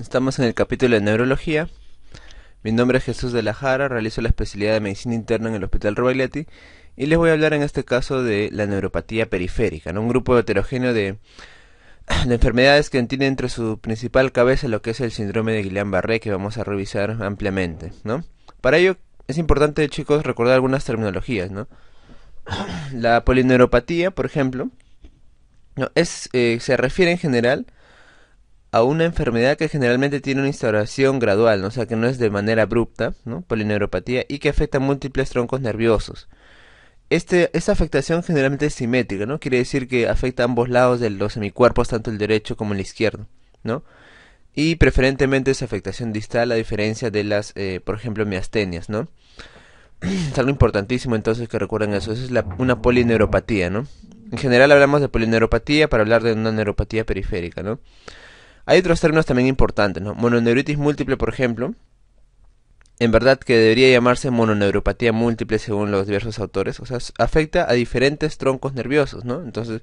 Estamos en el capítulo de neurología. Mi nombre es Jesús de la Jara, realizo la especialidad de medicina interna en el Hospital Robagliati y les voy a hablar en este caso de la neuropatía periférica, un grupo heterogéneo de, de enfermedades que tiene entre su principal cabeza lo que es el síndrome de Guillain-Barré que vamos a revisar ampliamente. ¿no? Para ello es importante, chicos, recordar algunas terminologías. ¿no? La polineuropatía, por ejemplo, ¿no? Es, eh, se refiere en general a una enfermedad que generalmente tiene una instauración gradual, ¿no? o sea que no es de manera abrupta, ¿no? polineuropatía, y que afecta a múltiples troncos nerviosos. Este, esta afectación generalmente es simétrica, ¿no? Quiere decir que afecta a ambos lados de los semicuerpos, tanto el derecho como el izquierdo, ¿no? Y preferentemente es afectación distal, a diferencia de las, eh, por ejemplo, miastenias, ¿no? es algo importantísimo entonces que recuerden eso. Eso es una polineuropatía, ¿no? En general hablamos de polineuropatía para hablar de una neuropatía periférica, ¿no? Hay otros términos también importantes, ¿no? Mononeuritis múltiple, por ejemplo, en verdad que debería llamarse mononeuropatía múltiple según los diversos autores, o sea, afecta a diferentes troncos nerviosos, ¿no? Entonces,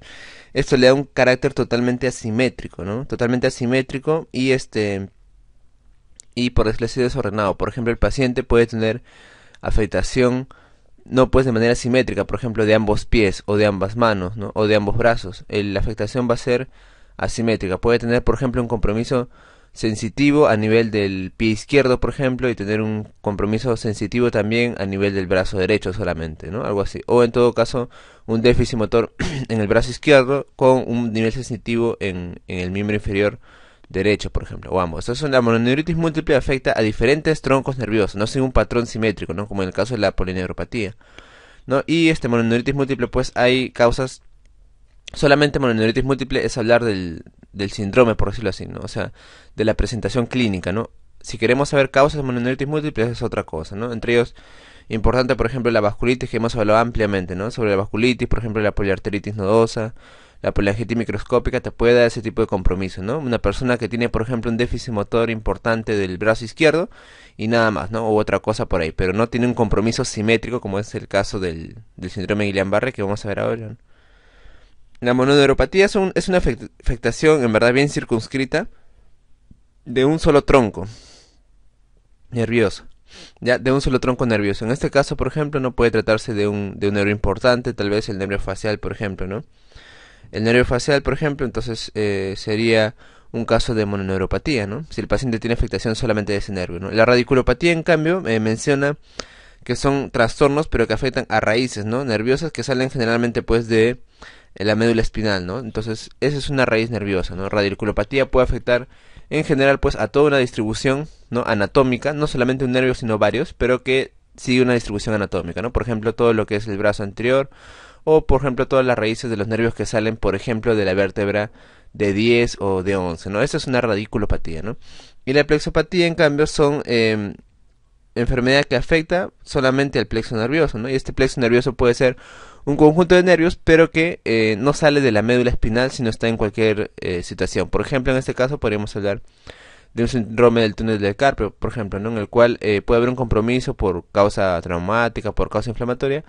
esto le da un carácter totalmente asimétrico, ¿no? Totalmente asimétrico y este y por decirlo desordenado. Por ejemplo, el paciente puede tener afectación no pues de manera simétrica, por ejemplo, de ambos pies o de ambas manos, ¿no? O de ambos brazos. El, la afectación va a ser asimétrica. Puede tener, por ejemplo, un compromiso sensitivo a nivel del pie izquierdo, por ejemplo, y tener un compromiso sensitivo también a nivel del brazo derecho solamente, ¿no? Algo así. O en todo caso, un déficit motor en el brazo izquierdo con un nivel sensitivo en, en el miembro inferior derecho, por ejemplo, o ambos. Entonces, la mononeuritis múltiple afecta a diferentes troncos nerviosos, no sin un patrón simétrico, ¿no? Como en el caso de la polineuropatía, ¿no? Y este mononeuritis múltiple, pues, hay causas solamente mononeuritis múltiple es hablar del, del síndrome, por decirlo así, ¿no? O sea, de la presentación clínica, ¿no? Si queremos saber causas de mononeuritis múltiple es otra cosa, ¿no? Entre ellos, importante, por ejemplo, la vasculitis, que hemos hablado ampliamente, ¿no? Sobre la vasculitis, por ejemplo, la poliarteritis nodosa, la poliangitis microscópica te puede dar ese tipo de compromiso, ¿no? Una persona que tiene, por ejemplo, un déficit motor importante del brazo izquierdo y nada más, ¿no? O otra cosa por ahí, pero no tiene un compromiso simétrico como es el caso del, síndrome de guillain barre que vamos a ver ahora. ¿no? La mononeuropatía es, una afectación, en verdad, bien circunscrita de un solo tronco nervioso. Ya, de un solo tronco nervioso. En este caso, por ejemplo, no puede tratarse de un, de nervio importante, tal vez el nervio facial, por ejemplo, ¿no? El nervio facial, por ejemplo, entonces eh, sería un caso de mononeuropatía, ¿no? Si el paciente tiene afectación solamente de ese nervio, La radiculopatía, en cambio, eh, menciona que son trastornos, pero que afectan a raíces, ¿no? Nerviosas que salen generalmente, pues, de en la médula espinal, ¿no? Entonces, esa es una raíz nerviosa, ¿no? Radiculopatía puede afectar en general pues a toda una distribución, ¿no? anatómica, no solamente un nervio sino varios, pero que sigue una distribución anatómica, ¿no? Por ejemplo, todo lo que es el brazo anterior o por ejemplo todas las raíces de los nervios que salen, por ejemplo, de la vértebra de 10 o de 11, ¿no? Esa es una radiculopatía, ¿no? Y la plexopatía, en cambio, son enfermedades enfermedad que afecta solamente al plexo nervioso, ¿no? Y este plexo nervioso puede ser un conjunto de nervios, pero que eh, no sale de la médula espinal, sino está en cualquier eh, situación. Por ejemplo, en este caso podríamos hablar de un síndrome del túnel del carpio, por ejemplo, ¿no? en el cual eh, puede haber un compromiso por causa traumática, por causa inflamatoria,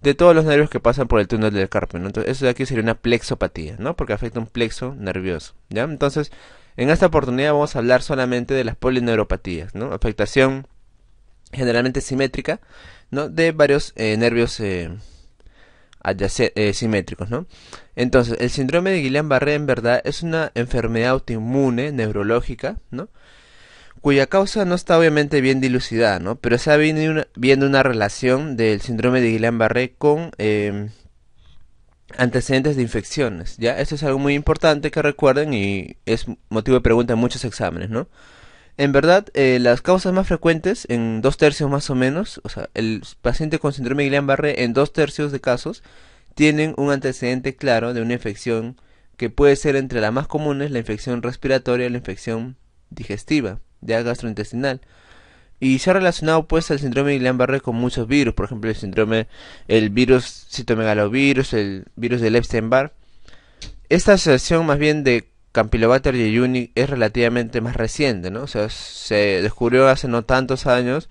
de todos los nervios que pasan por el túnel del carpio. Entonces, eso de aquí sería una plexopatía, ¿no? porque afecta un plexo nervioso. ¿ya? Entonces, en esta oportunidad vamos a hablar solamente de las polineuropatías, ¿no? afectación generalmente simétrica ¿no? de varios nervios eh, simétricos, ¿no? Entonces, el síndrome de Guillain-Barré en verdad es una enfermedad autoinmune neurológica, ¿no? cuya causa no está obviamente bien dilucidada, ¿no? Pero se ha venido viendo una relación del síndrome de Guillain-Barré con em, antecedentes de infecciones, ¿ya? Esto es algo muy importante que recuerden y es motivo de pregunta en muchos exámenes, ¿no? En verdad, eh, las causas más frecuentes, en dos tercios más o menos, o sea, el paciente con síndrome de Guillain-Barré en dos tercios de casos tienen un antecedente claro de una infección que puede ser entre las más comunes la infección respiratoria la infección digestiva, ya gastrointestinal. Y se ha relacionado pues al síndrome de Guillain-Barré con muchos virus, por ejemplo el síndrome, el virus citomegalovirus, el virus del Epstein-Barr. Esta asociación más bien de Campylobacter jejuni es relativamente más reciente, ¿no? O sea, se descubrió hace no tantos años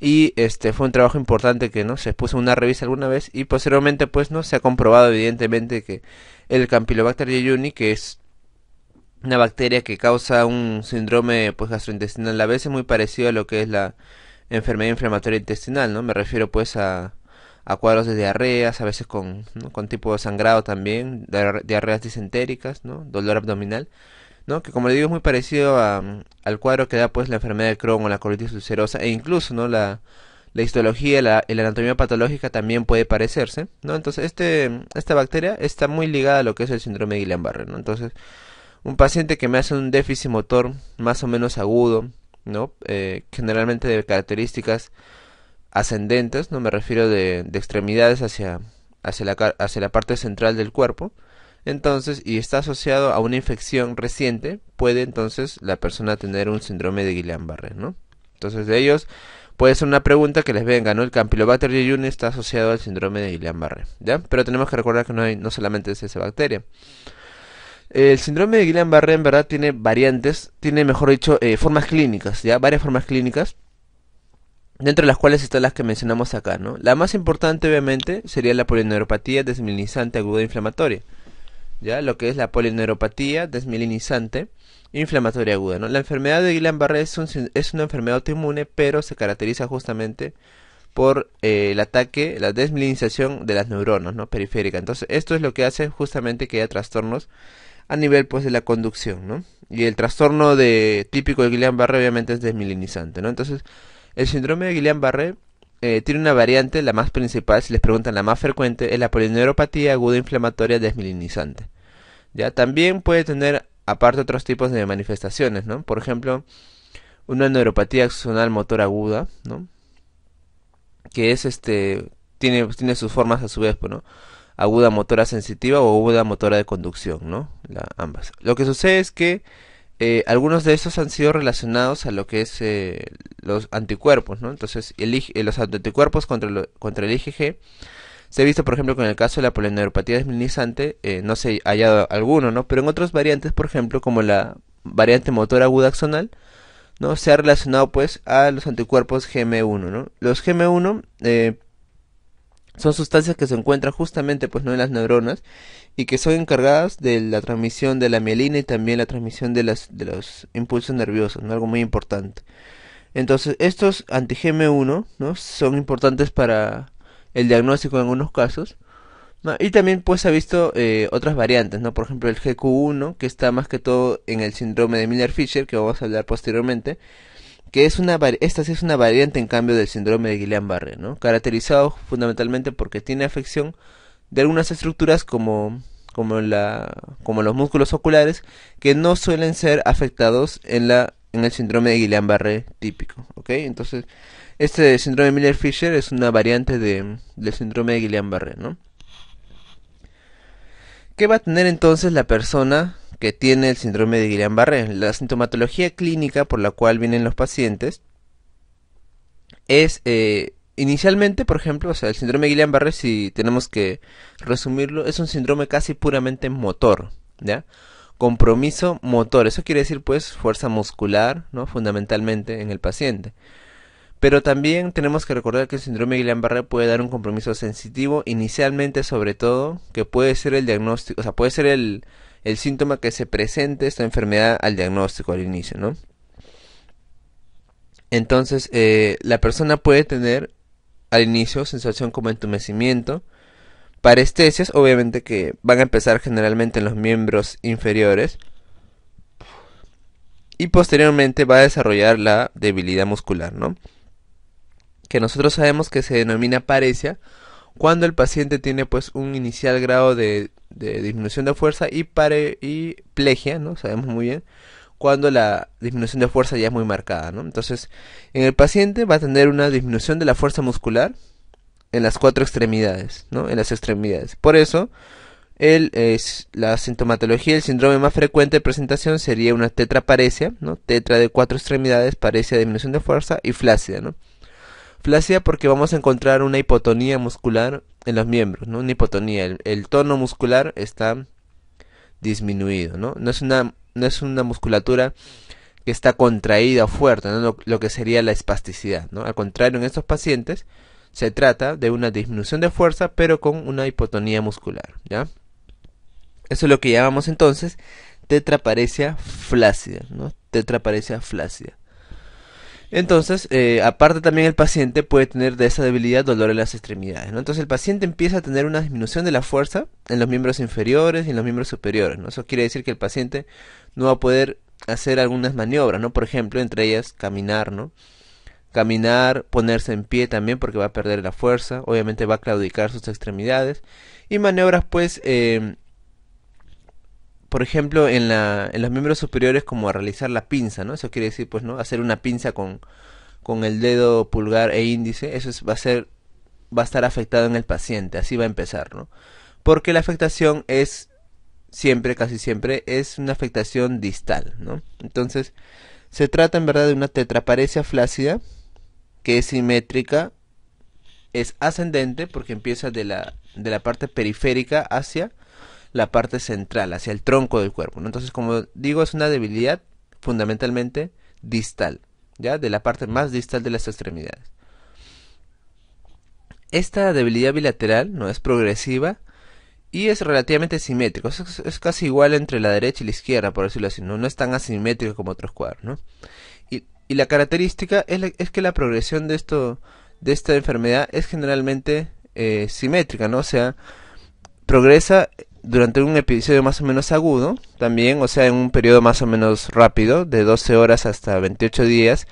y este fue un trabajo importante que no se expuso en una revista alguna vez y posteriormente pues no se ha comprobado evidentemente que el Campylobacter jejuni que es una bacteria que causa un síndrome pues gastrointestinal a veces muy parecido a lo que es la enfermedad inflamatoria intestinal, ¿no? Me refiero pues a a cuadros de diarreas, a veces con, con tipo de sangrado también, diarreas disentéricas, ¿no? dolor abdominal, ¿no? que como le digo es muy parecido al cuadro que da pues la enfermedad de Crohn o la colitis ulcerosa e incluso ¿no? la, histología, la, la, anatomía patológica también puede parecerse, ¿no? Entonces, este, esta bacteria está muy ligada a lo que es el síndrome de Guillain-Barré, ¿no? Entonces, un paciente que me hace un déficit motor más o menos agudo, ¿no? Eh, generalmente de características ascendentes, no me refiero de, extremidades hacia, hacia, la, parte central del cuerpo, entonces, y está asociado a una infección reciente, puede entonces la persona tener un síndrome de Guillain-Barré, ¿no? Entonces, de ellos puede ser una pregunta que les venga, ¿no? El Campylobacter jejuni está asociado al síndrome de Guillain-Barré, ¿ya? Pero tenemos que recordar que no, hay, no solamente es esa bacteria. El síndrome de Guillain-Barré en verdad tiene variantes, tiene mejor dicho eh, formas clínicas, ya varias formas clínicas dentro de las cuales están las que mencionamos acá, ¿no? La más importante, obviamente, sería la polineuropatía desmielinizante aguda e inflamatoria, ¿ya? Lo que es la polineuropatía desmielinizante inflamatoria aguda, ¿no? La enfermedad de Guillain-Barré es, una enfermedad autoinmune, pero se caracteriza justamente por eh, el ataque, la desmielinización de las neuronas, ¿no? Periférica. Entonces, esto es lo que hace justamente que haya trastornos a nivel, pues, de la conducción, ¿no? Y el trastorno de típico de Guillain-Barré obviamente es desmilinizante, ¿no? Entonces, el síndrome de Guillain-Barré eh, tiene una variante, la más principal, si les preguntan la más frecuente, es la polineuropatía aguda inflamatoria desmilinizante. Ya también puede tener aparte otros tipos de manifestaciones, ¿no? Por ejemplo, una neuropatía axonal motor aguda, ¿no? Que es este tiene tiene sus formas a su vez, ¿no? Aguda motora sensitiva o aguda motora de conducción, ¿no? ambas. Lo que sucede es que eh, algunos de estos han sido relacionados a lo que es eh, los anticuerpos, ¿no? Entonces, eh, los anticuerpos contra, contra el IgG se ha visto, por ejemplo, con el caso de la polineuropatía desminizante, no se ha hallado alguno, ¿no? Pero en otras variantes, por ejemplo, como la variante motor aguda axonal, ¿no? Se ha relacionado, pues, a los anticuerpos GM1, ¿no? Los GM1 son sustancias que se encuentran justamente pues no en las neuronas y que son encargadas de la transmisión de la mielina y también la transmisión de, las, de los impulsos nerviosos, algo muy importante. Entonces, estos anti-GM1 ¿no? son importantes para el diagnóstico en algunos casos. Y también pues se ha visto eh, otras variantes, ¿no? Por ejemplo, el GQ1, que está más que todo en el síndrome de Miller-Fisher, que vamos a hablar posteriormente que es una esta sí es una variante en cambio del síndrome de Guillain-Barré, ¿no? Caracterizado fundamentalmente porque tiene afección de algunas estructuras como como la como los músculos oculares que no suelen ser afectados en la en el síndrome de Guillain-Barré típico, Entonces este síndrome de Miller-Fisher es una variante del síndrome de Guillain-Barré, ¿no? ¿Qué va a tener entonces la persona que tiene el síndrome de Guillain-Barré. La sintomatología clínica por la cual vienen los pacientes es eh, inicialmente, por ejemplo, o sea, el síndrome de Guillain-Barré, si tenemos que resumirlo, es un síndrome casi puramente motor, ¿ya? Compromiso motor. Eso quiere decir, pues, fuerza muscular, ¿no? Fundamentalmente en el paciente. Pero también tenemos que recordar que el síndrome de Guillain-Barré puede dar un compromiso sensitivo, inicialmente sobre todo, que puede ser el diagnóstico, o sea, puede ser el, el síntoma que se presente esta enfermedad al diagnóstico, al inicio, ¿no? Entonces, eh, la persona puede tener al inicio sensación como entumecimiento, parestesias, obviamente que van a empezar generalmente en los miembros inferiores, y posteriormente va a desarrollar la debilidad muscular, ¿no? Que nosotros sabemos que se denomina paresia cuando el paciente tiene pues un inicial grado de de disminución de fuerza y, pare, y plegia, ¿no? Sabemos muy bien cuando la disminución de fuerza ya es muy marcada, ¿no? Entonces, en el paciente va a tener una disminución de la fuerza muscular en las cuatro extremidades, ¿no? En las extremidades. Por eso, es, la sintomatología, el síndrome más frecuente de presentación sería una tetraparesia, ¿no? Tetra de cuatro extremidades, parecia disminución de fuerza y flácida, ¿no? Flácida porque vamos a encontrar una hipotonía muscular en los miembros, ¿no? Una hipotonía, el, tono muscular está disminuido, ¿no? No es una, no es una musculatura que está contraída o fuerte, ¿no? lo, que sería la espasticidad. ¿no? Al contrario, en estos pacientes se trata de una disminución de fuerza, pero con una hipotonía muscular. ¿ya? Eso es lo que llamamos entonces tetraparesia flácida. ¿no? Tetraparesia flácida. Entonces, eh, aparte también el paciente puede tener de esa debilidad dolor en las extremidades, Entonces el paciente empieza a tener una disminución de la fuerza en los miembros inferiores y en los miembros superiores, ¿no? Eso quiere decir que el paciente no va a poder hacer algunas maniobras, ¿no? Por ejemplo, entre ellas caminar, ¿no? Caminar, ponerse en pie también porque va a perder la fuerza, obviamente va a claudicar sus extremidades y maniobras pues eh, por ejemplo, en, los miembros superiores como a realizar la pinza, ¿no? Eso quiere decir, pues, ¿no? Hacer una pinza con, el dedo pulgar e índice, eso va a ser, va a estar afectado en el paciente, así va a empezar, ¿no? Porque la afectación es siempre, casi siempre, es una afectación distal, ¿no? Entonces, se trata en verdad de una tetraparesia flácida que es simétrica, es ascendente porque empieza de la parte periférica hacia la parte central, hacia el tronco del cuerpo. Entonces, como digo, es una debilidad fundamentalmente distal, ya de la parte más distal de las extremidades. Esta debilidad bilateral no es progresiva y es relativamente simétrica. Es, casi igual entre la derecha y la izquierda, por decirlo así. No, no es tan asimétrica como otros cuadros. Y, la característica es, que la progresión de, esto, de esta enfermedad es generalmente eh, simétrica, ¿no? O sea, progresa durante un episodio más o menos agudo, también, o sea, en un periodo más o menos rápido, de 12 horas hasta 28 días,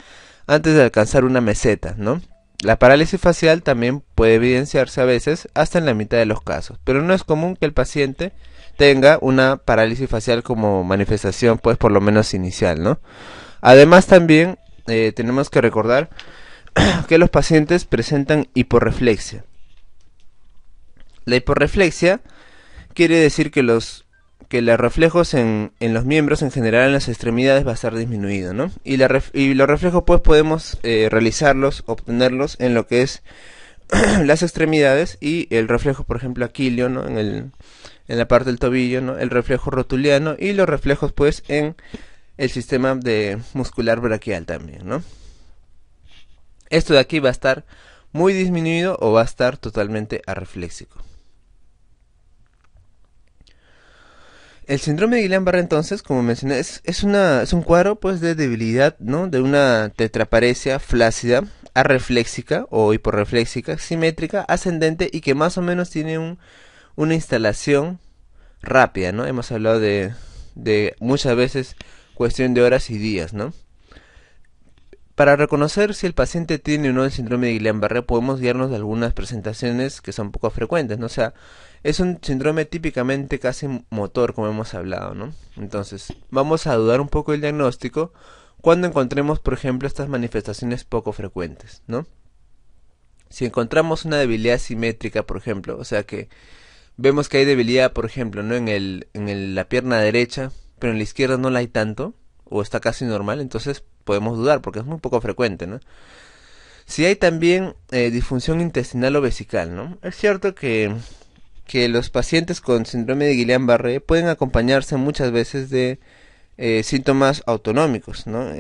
antes de alcanzar una meseta, ¿no? La parálisis facial también puede evidenciarse a veces hasta en la mitad de los casos, pero no es común que el paciente tenga una parálisis facial como manifestación, pues por lo menos inicial, ¿no? Además también eh, tenemos que recordar que los pacientes presentan hiporreflexia. La hiporreflexia quiere decir que los que los reflejos en, los miembros en general en las extremidades va a estar disminuido, ¿no? Y, los reflejos pues podemos eh, realizarlos, obtenerlos en lo que es las extremidades y el reflejo, por ejemplo, aquilio, En, la parte del tobillo, ¿no? El reflejo rotuliano y los reflejos pues en el sistema de muscular braquial también, ¿no? Esto de aquí va a estar muy disminuido o va a estar totalmente arrefléxico. el síndrome de Guillain-Barré entonces, como mencioné, es, una, es un cuadro pues, de debilidad, ¿no? De una tetraparesia flácida, arreflexica o hiporreflexica simétrica, ascendente y que más o menos tiene un, una instalación rápida, ¿no? Hemos hablado de, muchas veces cuestión de horas y días, ¿no? Para reconocer si el paciente tiene o no el síndrome de Guillain-Barré podemos guiarnos de algunas presentaciones que son poco frecuentes, ¿no? sea, es un síndrome típicamente casi motor, como hemos hablado, ¿no? Entonces, vamos a dudar un poco del diagnóstico cuando encontremos, por ejemplo, estas manifestaciones poco frecuentes, ¿no? Si encontramos una debilidad simétrica, por ejemplo, o sea que vemos que hay debilidad, por ejemplo, ¿no? En, el, en la pierna derecha, pero en la izquierda no la hay tanto, o está casi normal, entonces podemos dudar, porque es muy poco frecuente, ¿no? Si hay también eh, disfunción intestinal o vesical, ¿no? Es cierto que que los pacientes con síndrome de Guillain-Barré pueden acompañarse muchas veces de eh, síntomas autonómicos. ¿no?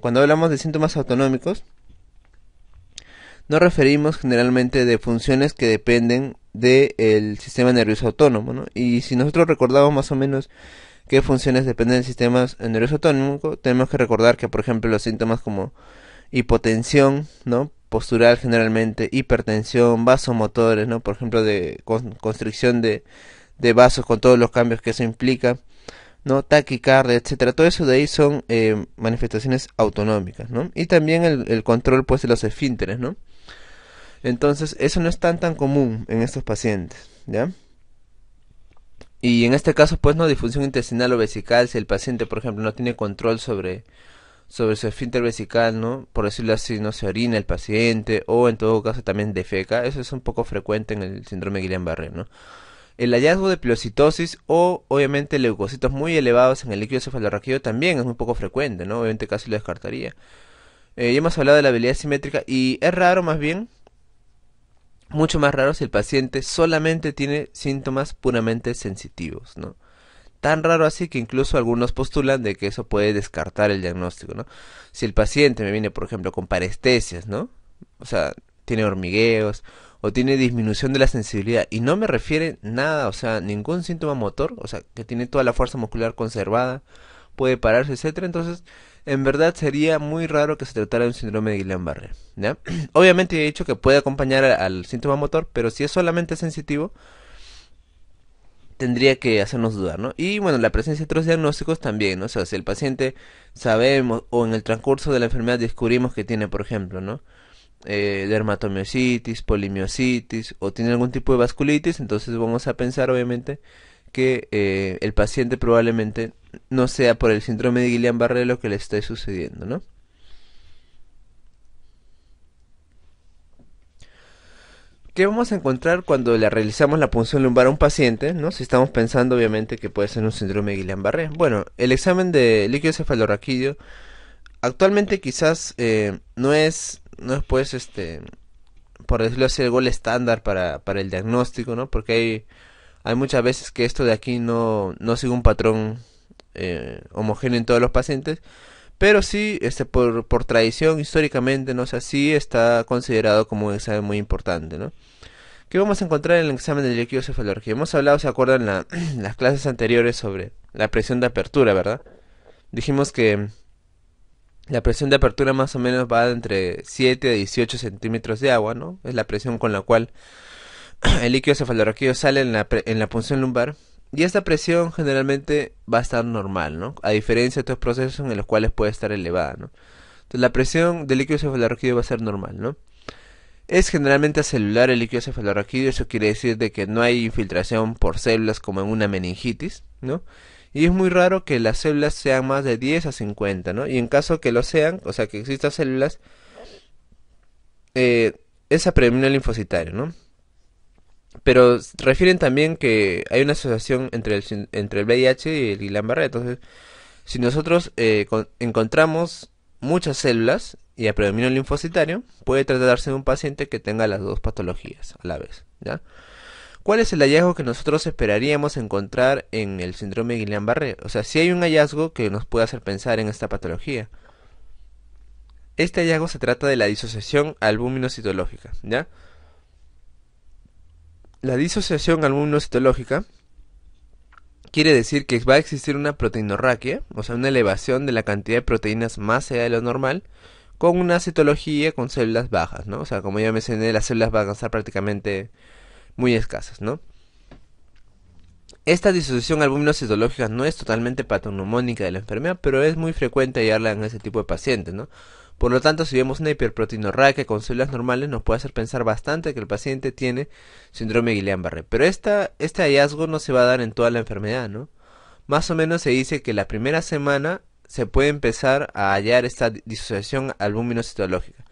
cuando hablamos de síntomas autonómicos, nos referimos generalmente de funciones que dependen del sistema nervioso autónomo. ¿no? Y si nosotros recordamos más o menos qué funciones dependen del sistema nervioso autónomo, tenemos que recordar que, por ejemplo, los síntomas como hipotensión, ¿no? postural generalmente, hipertensión, vasomotores, ¿no? Por ejemplo, de constricción de, de, vasos con todos los cambios que eso implica, ¿no? Taquicardia, etcétera. Todo eso de ahí son eh, manifestaciones autonómicas, ¿no? Y también el, control, pues, de los esfínteres, ¿no? Entonces, eso no es tan tan común en estos pacientes, ¿ya? Y en este caso, pues, no, disfunción intestinal o vesical, si el paciente, por ejemplo, no tiene control sobre sobre su esfínter vesical, ¿no? Por decirlo así, no se orina el paciente o en todo caso también defeca. Eso es un poco frecuente en el síndrome Guillain-Barré, ¿no? El hallazgo de pleocitosis o obviamente leucocitos muy elevados en el líquido cefalorraquídeo también es muy poco frecuente, ¿no? Obviamente casi lo descartaría. Eh, ya hemos hablado de la habilidad simétrica y es raro más bien, mucho más raro si el paciente solamente tiene síntomas puramente sensitivos, ¿no? tan raro así que incluso algunos postulan de que eso puede descartar el diagnóstico, ¿no? Si el paciente me viene, por ejemplo, con parestesias, ¿no? O sea, tiene hormigueos o tiene disminución de la sensibilidad y no me refiere nada, o sea, ningún síntoma motor, o sea, que tiene toda la fuerza muscular conservada, puede pararse, etcétera, entonces en verdad sería muy raro que se tratara de un síndrome de Guillain-Barré, Obviamente he dicho que puede acompañar al síntoma motor, pero si es solamente sensitivo, tendría que hacernos dudar, ¿no? Y bueno, la presencia de otros diagnósticos también, ¿no? O sea, si el paciente sabemos o en el transcurso de la enfermedad descubrimos que tiene, por ejemplo, ¿no? Eh, dermatomiositis, polimiositis o tiene algún tipo de vasculitis, entonces vamos a pensar obviamente que eh, el paciente probablemente no sea por el síndrome de Guillain-Barré lo que le esté sucediendo, ¿no? ¿Qué vamos a encontrar cuando le realizamos la punción lumbar a un paciente? ¿no? Si estamos pensando obviamente que puede ser un síndrome de Guillain-Barré. Bueno, el examen de líquido cefalorraquídeo actualmente quizás eh, no es, no es pues este, por decirlo así, el gol estándar para, el diagnóstico, ¿no? Porque hay, hay muchas veces que esto de aquí no, sigue un patrón eh, homogéneo en todos los pacientes. Pero sí, este, por, tradición, históricamente, ¿no? sé, así está considerado como un examen muy importante, ¿no? ¿Qué vamos a encontrar en el examen del líquido cefalorraquídeo? Hemos hablado, ¿se acuerdan? en las clases anteriores sobre la presión de apertura, ¿verdad? Dijimos que la presión de apertura más o menos va de entre 7 a 18 centímetros de agua, ¿no? Es la presión con la cual el líquido cefalorraquídeo sale en la, en la punción lumbar y esta presión generalmente va a estar normal, ¿no? A diferencia de otros procesos en los cuales puede estar elevada, ¿no? Entonces la presión del líquido cefalorraquídeo va a ser normal, ¿no? Es generalmente celular el líquido cefalorraquídeo, eso quiere decir de que no hay infiltración por células como en una meningitis, ¿no? Y es muy raro que las células sean más de 10 a 50, ¿no? Y en caso que lo sean, o sea que existan células, eh, es el linfocitario, ¿no? Pero refieren también que hay una asociación entre el, entre el VIH y el Guillain-Barré. Entonces, si nosotros eh, encontramos muchas células y a predominio linfocitario, puede tratarse de un paciente que tenga las dos patologías a la vez. ¿ya? ¿Cuál es el hallazgo que nosotros esperaríamos encontrar en el síndrome de Guillain-Barré? O sea, si hay un hallazgo que nos puede hacer pensar en esta patología. Este hallazgo se trata de la disociación albuminocitológica, ¿ya? la disociación albuminocitológica quiere decir que va a existir una proteinorraquia, o sea, una elevación de la cantidad de proteínas más allá de lo normal, con una citología con células bajas, ¿no? O sea, como ya mencioné, las células van a estar prácticamente muy escasas, ¿no? Esta disociación albuminocitológica no es totalmente patognomónica de la enfermedad, pero es muy frecuente hallarla en ese tipo de pacientes, ¿no? Por lo tanto, si vemos una hiperproteinorraquia con células normales, nos puede hacer pensar bastante que el paciente tiene síndrome Guillain-Barré. Pero este hallazgo no se va a dar en toda la enfermedad, ¿no? Más o menos se dice que la primera semana se puede empezar a hallar esta disociación albuminocitológica.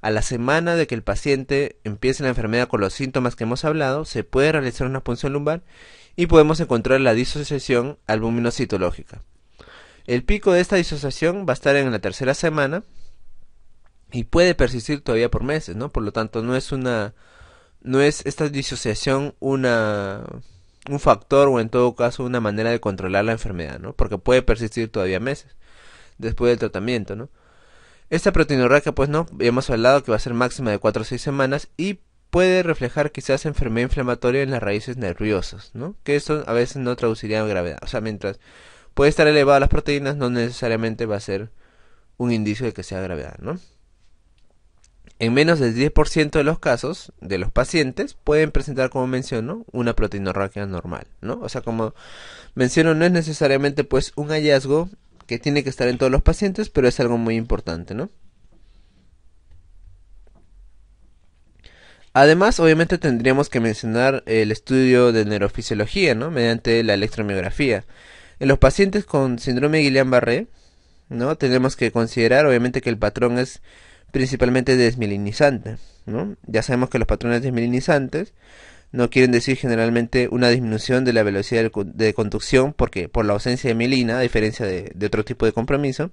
A la semana de que el paciente empiece la enfermedad con los síntomas que hemos hablado, se puede realizar una punción lumbar y podemos encontrar la disociación albuminocitológica. El pico de esta disociación va a estar en la tercera semana y puede persistir todavía por meses, ¿no? Por lo tanto, no es una no es esta disociación una un factor o en todo caso una manera de controlar la enfermedad, ¿no? Porque puede persistir todavía meses después del tratamiento, ¿no? Esta proteinuria pues no, ya hemos hablado que va a ser máxima de 4 o 6 semanas y puede reflejar quizás enfermedad inflamatoria en las raíces nerviosas, ¿no? Que eso a veces no traduciría en gravedad. O sea, mientras puede estar elevada las proteínas, no necesariamente va a ser un indicio de que sea gravedad, ¿no? En menos del 10% de los casos de los pacientes pueden presentar, como menciono, una proteinorraquia normal, ¿no? O sea, como menciono, no es necesariamente pues un hallazgo que tiene que estar en todos los pacientes, pero es algo muy importante, ¿no? Además, obviamente tendríamos que mencionar el estudio de neurofisiología, ¿no? Mediante la electromiografía. En los pacientes con síndrome de Guillain-Barré, ¿no? Tenemos que considerar, obviamente, que el patrón es principalmente desmilinizante. ¿no? Ya sabemos que los patrones desmielinizantes no quieren decir generalmente una disminución de la velocidad de conducción porque por la ausencia de mielina, a diferencia de, otro tipo de compromiso,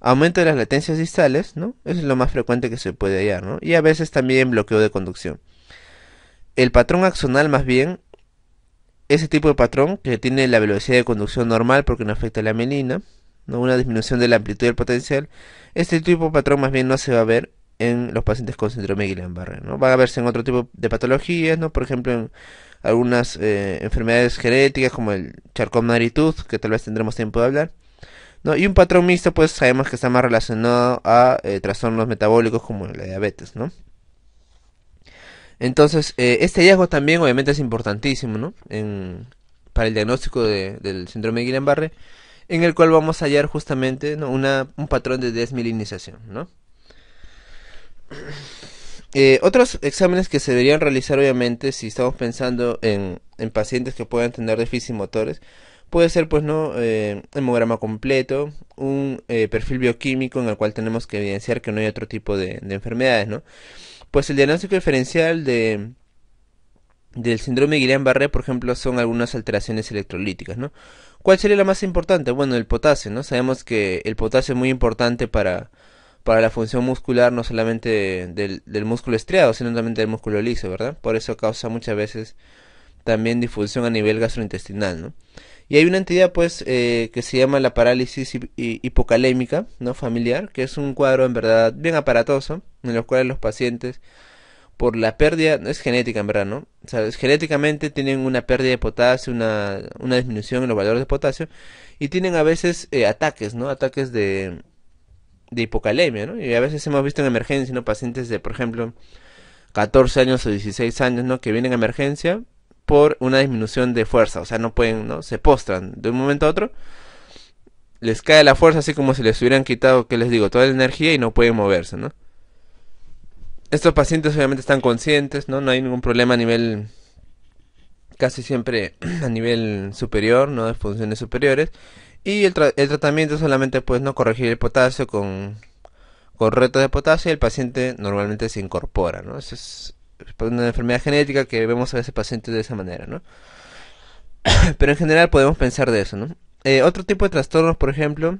aumento de las latencias distales, ¿no? Eso es lo más frecuente que se puede hallar, ¿no? Y a veces también bloqueo de conducción. El patrón axonal más bien, ese tipo de patrón que tiene la velocidad de conducción normal porque no afecta a la mielina, una disminución de la amplitud del potencial, este tipo de patrón más bien no se va a ver en los pacientes con síndrome de Guillain-Barré, ¿no? Va a verse en otro tipo de patologías, Por ejemplo, en algunas eh, enfermedades genéticas como el Charcot-Marie-Tooth que tal vez tendremos tiempo de hablar. ¿no? Y un patrón mixto, pues sabemos que está más relacionado a eh, trastornos metabólicos como la diabetes, Entonces, eh, este hallazgo también obviamente es importantísimo, para el diagnóstico del síndrome de Guillain-Barré en el cual vamos a hallar justamente Una, un patrón de desmilinización. ¿no? Eh, otros exámenes que se deberían realizar, obviamente, si estamos pensando en, en pacientes que puedan tener déficit motores, puede ser, pues, no, eh, hemograma completo, un eh, perfil bioquímico en el cual tenemos que evidenciar que no hay otro tipo de, enfermedades, ¿no? Pues el diagnóstico diferencial de, del síndrome de Guillain-Barré, por ejemplo, son algunas alteraciones electrolíticas, ¿no? ¿Cuál sería la más importante? Bueno, el potasio, ¿no? Sabemos que el potasio es muy importante para, para la función muscular, no solamente del, del músculo estriado, sino también del músculo liso, ¿verdad? Por eso causa muchas veces también difusión a nivel gastrointestinal, ¿no? Y hay una entidad, pues, eh, que se llama la parálisis hipocalémica, ¿no? Familiar, que es un cuadro, en verdad, bien aparatoso, en los cuales los pacientes por la pérdida, es genética en verdad, ¿no? sea, Genéticamente tienen una pérdida de potasio, una, disminución en los valores de potasio y tienen a veces eh, ataques, ¿no? Ataques de, de hipocalemia, ¿no? Y a veces hemos visto en emergencia, ¿no? Pacientes de, por ejemplo, 14 años o 16 años, ¿no? Que vienen a emergencia por una disminución de fuerza, o sea, no pueden, ¿no? Se postran de un momento a otro, les cae la fuerza así como si les hubieran quitado, que les digo, toda la energía y no pueden moverse, ¿no? estos pacientes obviamente están conscientes, ¿no? No hay ningún problema a nivel, casi siempre a nivel superior, ¿no? De funciones superiores. Y el, tratamiento solamente, pues, no corregir el potasio con, con retos de potasio y el paciente normalmente se incorpora, ¿no? es pues, una enfermedad genética que vemos a ese paciente de esa manera, ¿no? Pero en general podemos pensar de eso, ¿no? Eh, otro tipo de trastornos, por ejemplo,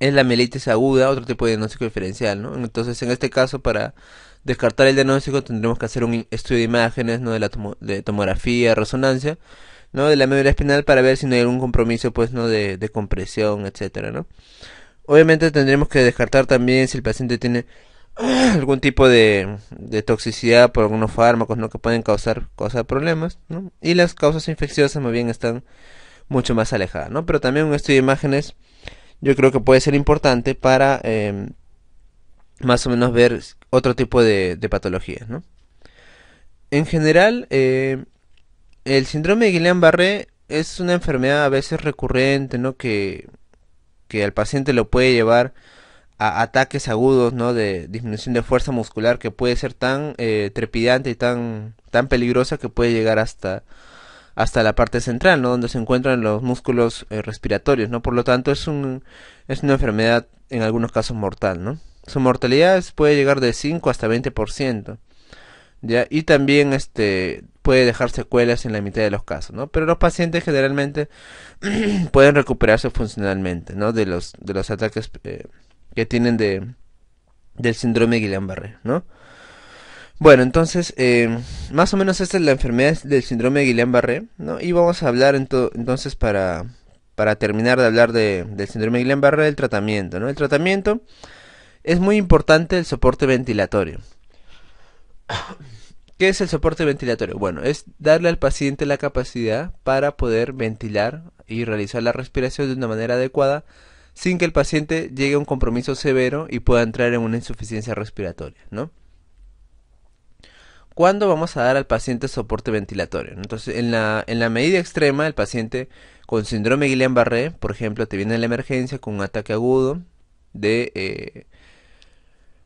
es la mielitis aguda, otro tipo de diagnóstico diferencial, ¿no? Entonces, en este caso, para descartar el diagnóstico, tendremos que hacer un estudio de imágenes, ¿no? De la tomografía, resonancia, ¿no? De la médula espinal para ver si no hay algún compromiso, pues, ¿no? De, compresión, etcétera, ¿no? Obviamente tendremos que descartar también si el paciente tiene algún tipo de, de, toxicidad por algunos fármacos ¿no? que pueden causar, problemas ¿no? y las causas infecciosas más bien están mucho más alejadas ¿no? pero también un estudio de imágenes yo creo que puede ser importante para em, más o menos ver otro tipo de, patologías. En general, em, el síndrome de Guillain-Barré es una enfermedad a veces recurrente, ¿no? Que, que al paciente lo puede llevar a ataques agudos, De disminución de fuerza muscular que puede ser tan eh, trepidante y tan, tan peligrosa que puede llegar hasta hasta la parte central, ¿no? Donde se encuentran los músculos eh, respiratorios, ¿no? Por lo tanto, es, un, es una enfermedad en algunos casos mortal, ¿no? Su mortalidad puede llegar de 5 hasta 20%, ¿ya? Y también este, puede dejar secuelas en la mitad de los casos, ¿no? Pero los pacientes generalmente pueden recuperarse funcionalmente, ¿no? De los, de los ataques eh, que tienen de, del síndrome de Guillain-Barré, ¿no? Bueno, entonces, eh, más o menos esta es la enfermedad del síndrome de Guillain-Barré, ¿no? Y vamos a hablar entonces para, terminar de hablar del síndrome de Guillain-Barré, del tratamiento, ¿no? El tratamiento es muy importante el soporte ventilatorio. ¿Qué es el soporte ventilatorio? Bueno, es darle al paciente la capacidad para poder ventilar y realizar la respiración de una manera adecuada sin que el paciente llegue a un compromiso severo y pueda entrar en una insuficiencia respiratoria, ¿no? ¿cuándo vamos a dar al paciente soporte ventilatorio? Entonces, en la, en la medida extrema, el paciente con síndrome Guillain-Barré, por ejemplo, te viene en la emergencia con un ataque agudo de, eh,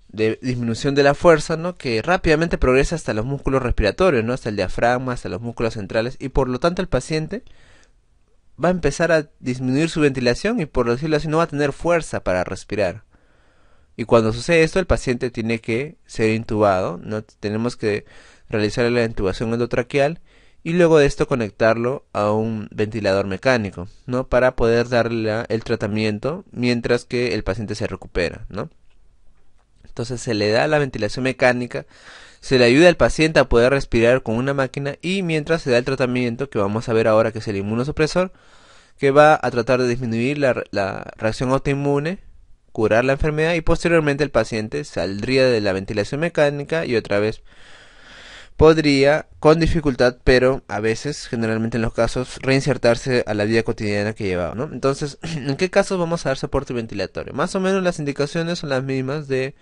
de disminución de la fuerza, ¿no? Que rápidamente progresa hasta los músculos respiratorios, ¿no? Hasta el diafragma, hasta los músculos centrales, y por lo tanto el paciente va a empezar a disminuir su ventilación y por decirlo así no va a tener fuerza para respirar. Y cuando sucede esto, el paciente tiene que ser intubado, ¿no? Tenemos que realizar la intubación endotraqueal y luego de esto conectarlo a un ventilador mecánico, ¿no? Para poder darle el tratamiento mientras que el paciente se recupera, ¿no? Entonces se le da la ventilación mecánica, se le ayuda al paciente a poder respirar con una máquina y mientras se da el tratamiento que vamos a ver ahora que es el inmunosupresor, que va a tratar de disminuir la reacción autoinmune curar la enfermedad y posteriormente el paciente saldría de la ventilación mecánica y otra vez podría, con dificultad, pero a veces, generalmente en los casos, reinsertarse a la vida cotidiana que llevaba, ¿no? Entonces, ¿en qué casos vamos a dar soporte ventilatorio? Más o menos las indicaciones son las mismas de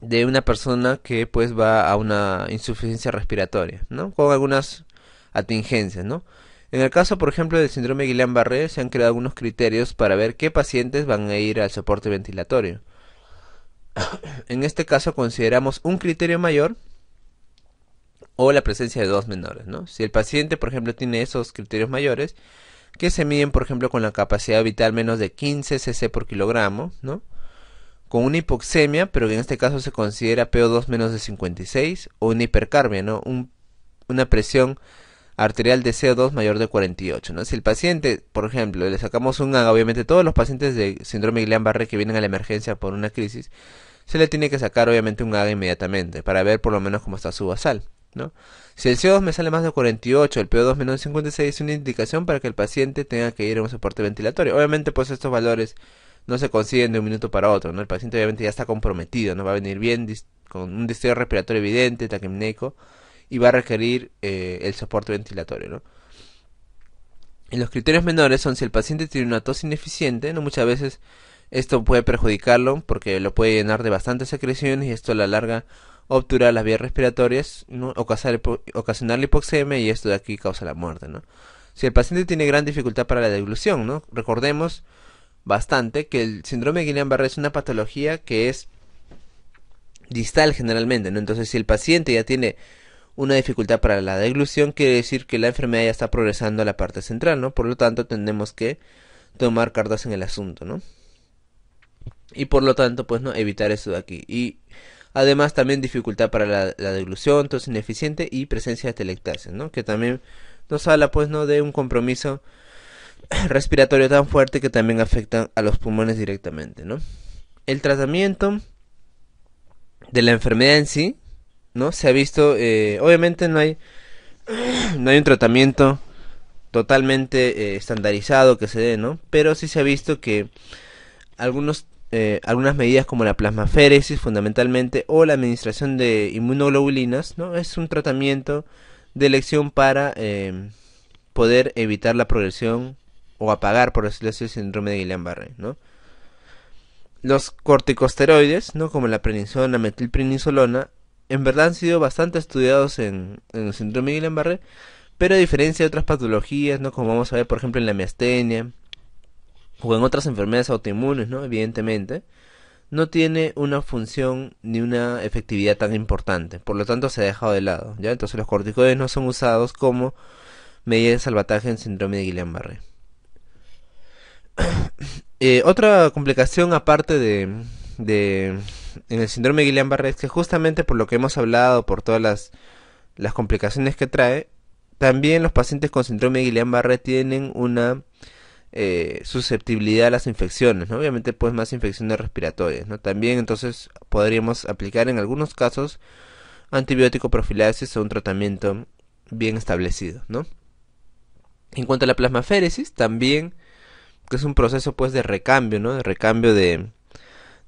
de una persona que pues va a una insuficiencia respiratoria, ¿no? Con algunas atingencias, ¿no? En el caso, por ejemplo, del síndrome Guillain-Barré, se han creado algunos criterios para ver qué pacientes van a ir al soporte ventilatorio. en este caso, consideramos un criterio mayor o la presencia de dos menores, ¿no? Si el paciente, por ejemplo, tiene esos criterios mayores, que se miden, por ejemplo, con la capacidad vital menos de 15 cc por kilogramo, ¿no? Con una hipoxemia, pero que en este caso se considera PO2 menos de 56, o una hipercarbia, ¿no? una presión arterial de CO2 mayor de 48, ¿no? Si el paciente, por ejemplo, le sacamos un AGA, obviamente todos los pacientes de síndrome de Guillain-Barré que vienen a la emergencia por una crisis, se le tiene que sacar obviamente un AGA inmediatamente para ver por lo menos cómo está su basal, ¿no? Si el CO2 me sale más de 48, el PO2 menos de 56 es una indicación para que el paciente tenga que ir a un soporte ventilatorio. Obviamente pues estos valores no se consiguen de un minuto para otro, ¿no? El paciente obviamente ya está comprometido, ¿no? Va a venir bien, con un destello respiratorio evidente, taquimneico, y va a requerir eh, el soporte ventilatorio, ¿no? Y los criterios menores son si el paciente tiene una tos ineficiente, ¿no? Muchas veces esto puede perjudicarlo porque lo puede llenar de bastantes secreciones y esto a la larga obturar las vías respiratorias, ¿no? ocasionar la hipoxemia y esto de aquí causa la muerte, ¿no? Si el paciente tiene gran dificultad para la deglución, ¿no? Recordemos bastante que el síndrome de Guillain-Barré es una patología que es distal generalmente, ¿no? Entonces, si el paciente ya tiene una dificultad para la deglución, quiere decir que la enfermedad ya está progresando a la parte central, ¿no? Por lo tanto, tenemos que tomar cartas en el asunto, ¿no? Y por lo tanto, pues no, evitar eso de aquí. Y además también dificultad para la, la deglución, tos ineficiente y presencia de telectasis, ¿no? Que también nos habla, pues, ¿no? De un compromiso respiratorio tan fuerte que también afecta a los pulmones directamente, ¿no? El tratamiento de la enfermedad en sí ¿no? Se ha visto, eh, obviamente no hay, un tratamiento totalmente eh, estandarizado que se dé, ¿no? Pero sí se ha visto que algunos, eh, algunas medidas como la plasmaféresis fundamentalmente o la administración de inmunoglobulinas, ¿no? Es un tratamiento de elección para poder evitar la progresión o apagar, por decirlo el síndrome de Guillain-Barré, Los corticosteroides, ¿no? Como la prednisona, metilprednisolona, en verdad han sido bastante estudiados en, el síndrome de Guillain-Barré, pero a diferencia de otras patologías, ¿no? Como vamos a ver, por ejemplo, en la miastenia o en otras enfermedades autoinmunes, ¿no? Evidentemente, no tiene una función ni una efectividad tan importante, por lo tanto se ha dejado de lado, ¿ya? Entonces los corticoides no son usados como medida de salvataje en síndrome de Guillain-Barré. Eh, otra complicación aparte de, de en el síndrome de Guillain-Barré es que justamente por lo que hemos hablado, por todas las, complicaciones que trae, también los pacientes con síndrome de Guillain-Barré tienen una eh, susceptibilidad a las infecciones, Obviamente, pues más infecciones respiratorias, También entonces podríamos aplicar en algunos casos antibiótico profilaxis o un tratamiento bien establecido, En cuanto a la plasmaféresis, también que es un proceso pues de recambio, ¿no? De recambio de,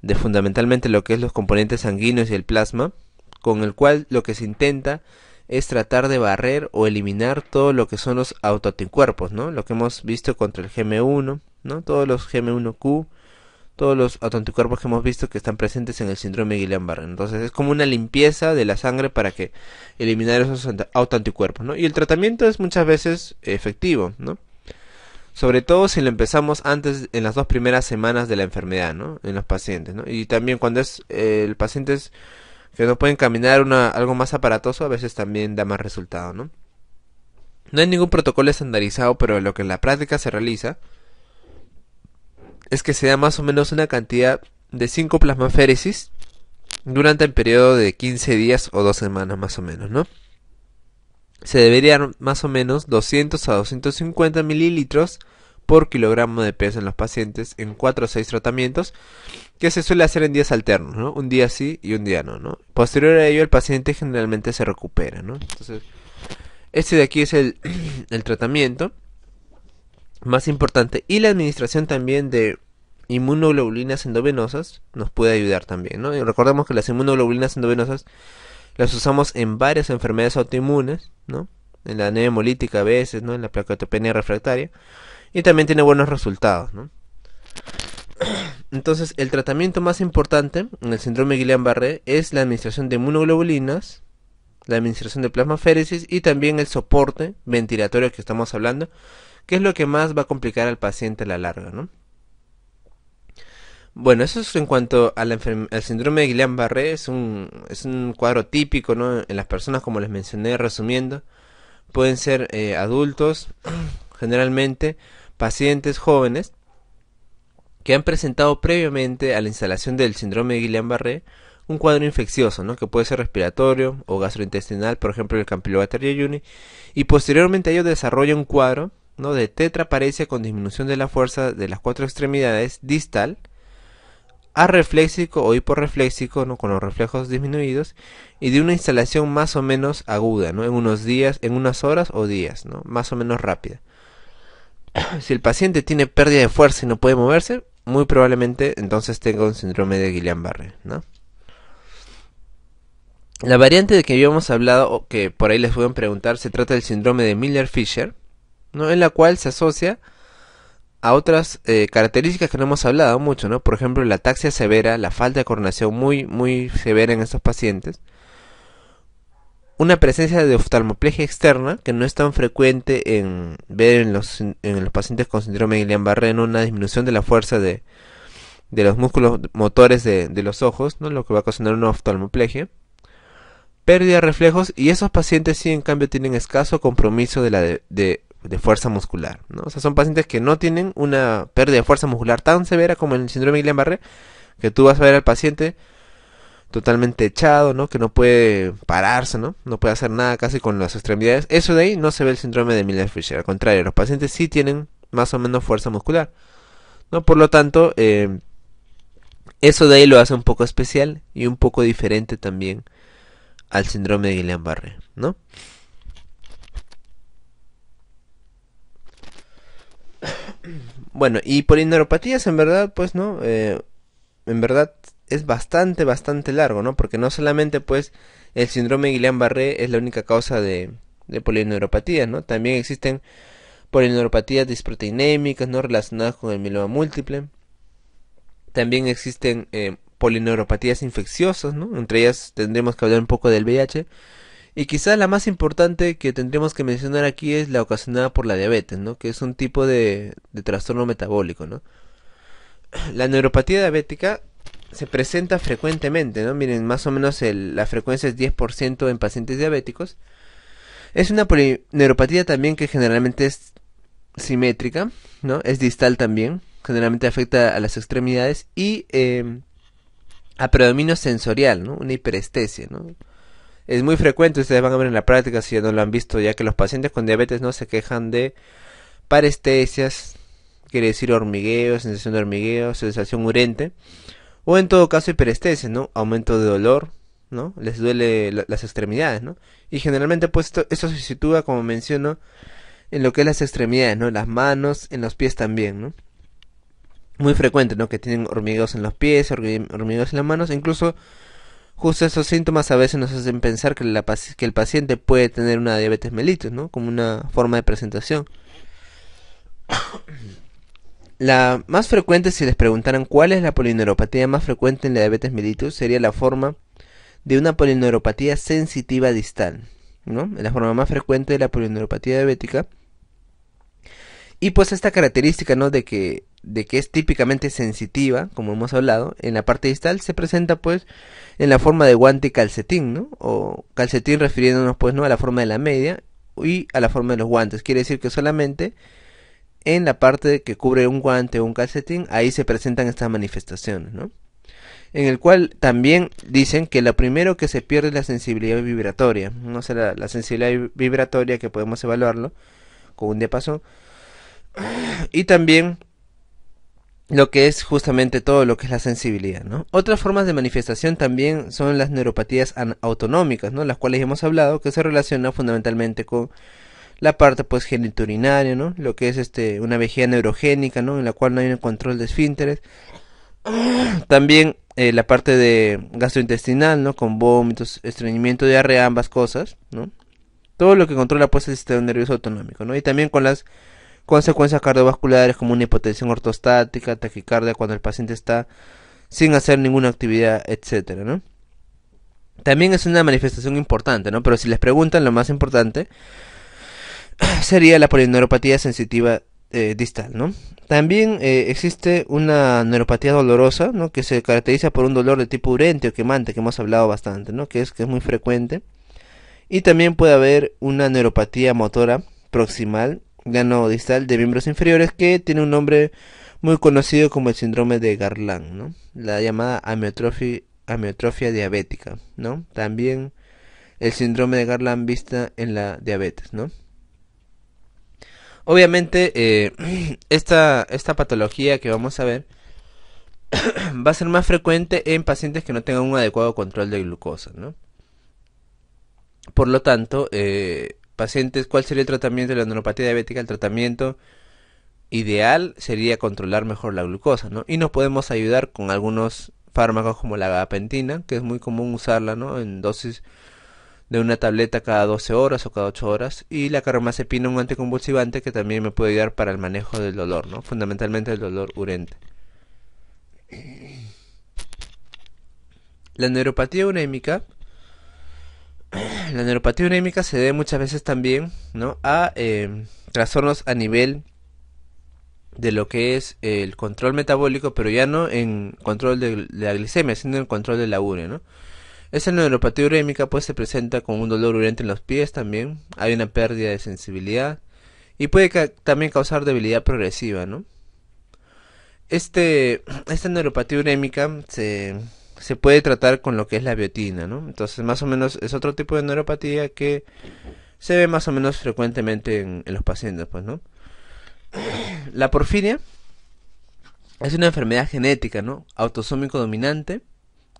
de fundamentalmente lo que es los componentes sanguíneos y el plasma, con el cual lo que se intenta es tratar de barrer o eliminar todo lo que son los autoanticuerpos, ¿no? Lo que hemos visto contra el GM1, ¿no? Todos los GM1Q, todos los autoanticuerpos que hemos visto que están presentes en el síndrome de Guillain-Barré. Entonces es como una limpieza de la sangre para que eliminar esos autoanticuerpos, ¿no? Y el tratamiento es muchas veces efectivo, ¿no? sobre todo si lo empezamos antes, en las dos primeras semanas de la enfermedad, ¿no? En los pacientes, ¿no? Y también cuando es el paciente que no pueden caminar una, algo más aparatoso, a veces también da más resultado, ¿no? No hay ningún protocolo estandarizado, pero lo que en la práctica se realiza es que se da más o menos una cantidad de 5 plasmaféresis durante el periodo de 15 días o 2 semanas más o menos, ¿no? se deberían más o menos 200 a 250 mililitros por kilogramo de peso en los pacientes en 4 o 6 tratamientos que se suele hacer en días alternos, ¿no? Un día sí y un día no, ¿no? Posterior a ello el paciente generalmente se recupera, ¿no? Entonces, este de aquí es el, tratamiento más importante y la administración también de inmunoglobulinas endovenosas nos puede ayudar también, ¿no? Y recordemos que las inmunoglobulinas endovenosas las usamos en varias enfermedades autoinmunes ¿no? En la anemia a veces, ¿no? En la placotopenia refractaria. Y también tiene buenos resultados, ¿no? Entonces, el tratamiento más importante en el síndrome Guillain-Barré es la administración de inmunoglobulinas, la administración de plasmaféresis y también el soporte ventilatorio que estamos hablando, que es lo que más va a complicar al paciente a la larga, ¿no? Bueno, eso es en cuanto al síndrome de Guillain-Barré, es un, cuadro típico en las personas, como les mencioné resumiendo. Pueden ser eh, adultos, generalmente pacientes jóvenes, que han presentado previamente a la instalación del síndrome de Guillain-Barré un cuadro infeccioso, ¿no? que puede ser respiratorio o gastrointestinal, por ejemplo el Campylobacter jejuni, y posteriormente ellos ello desarrolla un cuadro ¿no? de tetraparesia con disminución de la fuerza de las cuatro extremidades distal, arrefléxico o hiporrefléxico, ¿no? con los reflejos disminuidos, y de una instalación más o menos aguda, ¿no? en unos días, en unas horas o días, ¿no? más o menos rápida. si el paciente tiene pérdida de fuerza y no puede moverse, muy probablemente entonces tenga un síndrome de Guillain-Barré, La variante de que habíamos hablado, que por ahí les pueden preguntar, se trata del síndrome de Miller-Fisher, ¿no? En la cual se asocia a otras eh, características que no hemos hablado mucho, ¿no? Por ejemplo, la taxia severa, la falta de coordinación muy, muy severa en estos pacientes. Una presencia de oftalmoplegia externa, que no es tan frecuente en ver en los, en los pacientes con síndrome de Guillain-Barré, una disminución de la fuerza de, de los músculos motores de, de, los ojos, ¿no? lo que va a ocasionar una oftalmoplegia. Pérdida de reflejos, y esos pacientes sí, en cambio, tienen escaso compromiso de la de de fuerza muscular. ¿no? O sea, son pacientes que no tienen una pérdida de fuerza muscular tan severa como el síndrome de Guillain-Barré, que tú vas a ver al paciente totalmente echado, ¿no? Que no puede pararse, ¿no? No puede hacer nada casi con las extremidades. Eso de ahí no se ve el síndrome de Miller-Fisher. Al contrario, los pacientes sí tienen más o menos fuerza muscular, ¿no? Por lo tanto, eh, eso de ahí lo hace un poco especial y un poco diferente también al síndrome de Guillain-Barré, ¿no? Bueno, y polineuropatías en verdad, pues, ¿no? Eh, en verdad es bastante, bastante largo, ¿no? Porque no solamente, pues, el síndrome Guillain-Barré es la única causa de, de polineuropatías, ¿no? También existen polineuropatías disproteinémicas, ¿no? Relacionadas con el mieloma múltiple. También existen eh, polineuropatías infecciosas, ¿no? Entre ellas tendremos que hablar un poco del VIH. Y quizás la más importante que tendríamos que mencionar aquí es la ocasionada por la diabetes, ¿no? Que es un tipo de, trastorno metabólico, ¿no? La neuropatía diabética se presenta frecuentemente, ¿no? Miren, más o menos la frecuencia es 10% en pacientes diabéticos. Es una neuropatía también que generalmente es simétrica, ¿no? Es distal también, generalmente afecta a las extremidades y em, a predominio sensorial, ¿no? Una hiperestesia, ¿no? Es muy frecuente, ustedes van a ver en la práctica si ya no lo han visto, ya que los pacientes con diabetes no se quejan de parestesias, quiere decir hormigueo, sensación de hormigueo, sensación urente, o en todo caso hiperestesia, ¿no? Aumento de dolor, ¿no? Les duele las extremidades, ¿no? Y generalmente pues esto, se sitúa, como menciono, en lo que es las extremidades, ¿no? Las manos, en los pies también, ¿no? Muy frecuente, ¿no? Que tienen hormigueos en los pies, hormigueos en las manos, incluso justo esos síntomas a veces nos hacen pensar que, el paciente puede tener una diabetes mellitus, ¿no? Como una forma de presentación. La más frecuente, si les preguntaran cuál es la polineuropatía más frecuente en la diabetes mellitus, sería la forma de una polineuropatía sensitiva distal, ¿no? La forma más frecuente de la polineuropatía diabética. Y pues esta característica, ¿no? De que de que es típicamente sensitiva, como hemos hablado, en la parte distal se presenta pues en la forma de guante y calcetín, ¿no? O calcetín refiriéndonos pues no a la forma de la media y a la forma de los guantes. Quiere decir que solamente en la parte que cubre un guante o un calcetín, ahí se presentan estas manifestaciones, ¿no? En el cual también dicen que lo primero que se pierde es la sensibilidad vibratoria, no o sea, la, sensibilidad vibratoria que podemos evaluarlo con un diapasón. Y también lo que es justamente todo lo que es la sensibilidad, ¿no? Otras formas de manifestación también son las neuropatías autonómicas, ¿no? Las cuales hemos hablado, que se relacionan fundamentalmente con la parte pues geniturinaria, ¿no? Lo que es este una vejiga neurogénica, ¿no? En la cual no hay un control de esfínteres. También eh, la parte de gastrointestinal, ¿no? Con vómitos, estreñimiento, diarrea, ambas cosas, ¿no? Todo lo que controla pues el sistema nervioso autonómico, ¿no? Y también con las consecuencias cardiovasculares como una hipotensión ortostática, taquicardia cuando el paciente está sin hacer ninguna actividad, etcétera, También es una manifestación importante, ¿no? Pero si les preguntan, lo más importante sería la polineuropatía sensitiva eh, distal, ¿no? También eh, existe una neuropatía dolorosa, Que se caracteriza por un dolor de tipo urente o quemante, que hemos hablado bastante, ¿no? Que es, que es muy frecuente. Y también puede haber una neuropatía motora proximal gano distal de miembros inferiores que tiene un nombre muy conocido como el síndrome de Garland, ¿no? La llamada amiotrofia, diabética, ¿no? También el síndrome de Garland vista en la diabetes, ¿no? Obviamente, eh, esta, patología que vamos a ver va a ser más frecuente en pacientes que no tengan un adecuado control de glucosa, Por lo tanto, eh, pacientes, ¿cuál sería el tratamiento de la neuropatía diabética? El tratamiento ideal sería controlar mejor la glucosa, ¿no? Y nos podemos ayudar con algunos fármacos como la gabapentina, que es muy común usarla, ¿no? En dosis de una tableta cada 12 horas o cada 8 horas y la carbamazepina un anticonvulsivante que también me puede ayudar para el manejo del dolor, ¿no? Fundamentalmente el dolor urente. La neuropatía urémica La neuropatía urémica se debe muchas veces también ¿no? a em, trastornos a nivel de lo que es el control metabólico, pero ya no en control de, la glicemia, sino en control de la urea, ¿no? Esa neuropatía urémica pues se presenta con un dolor urente en los pies también, hay una pérdida de sensibilidad y puede también causar debilidad progresiva, ¿no? Este, esta neuropatía urémica se, se puede tratar con lo que es la biotina, ¿no? Entonces, más o menos es otro tipo de neuropatía que se ve más o menos frecuentemente en, los pacientes, pues, ¿no? La porfiria es una enfermedad genética, ¿no? Autosómico dominante,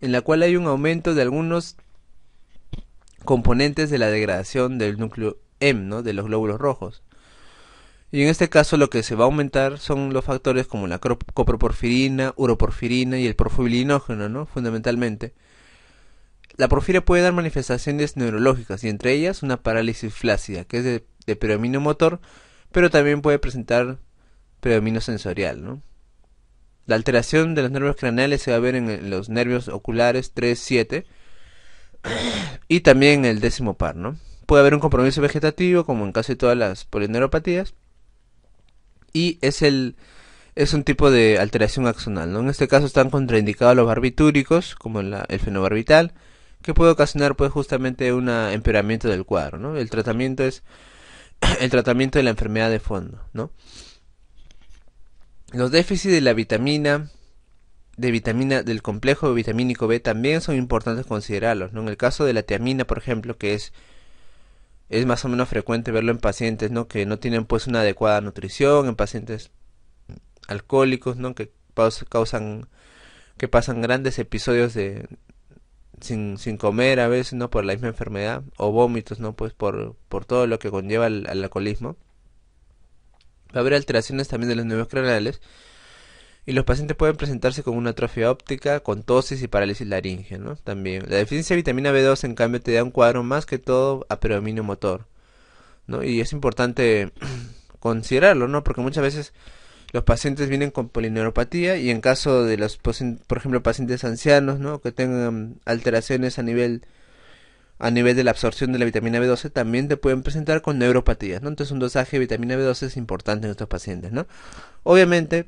en la cual hay un aumento de algunos componentes de la degradación del núcleo M, ¿no? De los glóbulos rojos. Y en este caso lo que se va a aumentar son los factores como la coproporfirina, uroporfirina y el porfobilinógeno, ¿no? Fundamentalmente. La porfiria puede dar manifestaciones neurológicas y entre ellas una parálisis flácida, que es de, predominio motor, pero también puede presentar predominio sensorial, ¿no? La alteración de los nervios craneales se va a ver en los nervios oculares 3, 7 y también en el décimo par, ¿no? Puede haber un compromiso vegetativo, como en casi todas las polineuropatías, y es el es un tipo de alteración axonal. ¿no? En este caso están contraindicados los barbitúricos, como el fenobarbital, que puede ocasionar pues justamente un empeoramiento del cuadro. ¿no? El tratamiento es el tratamiento de la enfermedad de fondo. ¿no? Los déficits de la vitamina de vitamina del complejo vitamínico B también son importantes considerarlos. ¿no? En el caso de la tiamina, por ejemplo, que es es más o menos frecuente verlo en pacientes, Que no tienen pues una adecuada nutrición, en pacientes alcohólicos, Que causan, que pasan grandes episodios de sin, comer a veces, ¿no? Por la misma enfermedad, o vómitos, ¿no? Pues por, todo lo que conlleva al alcoholismo. Va a haber alteraciones también de los nervios craneales y los pacientes pueden presentarse con una atrofia óptica, con tosis y parálisis laringe, ¿no? También. La deficiencia de vitamina B2, en cambio, te da un cuadro más que todo a predominio motor, ¿no? Y es importante considerarlo, ¿no? Porque muchas veces los pacientes vienen con polineuropatía y en caso de los, por ejemplo, pacientes ancianos, ¿no? Que tengan alteraciones a nivel a nivel de la absorción de la vitamina B12 también te pueden presentar con neuropatías, ¿no? Entonces un dosaje de vitamina B12 es importante en estos pacientes, ¿no? Obviamente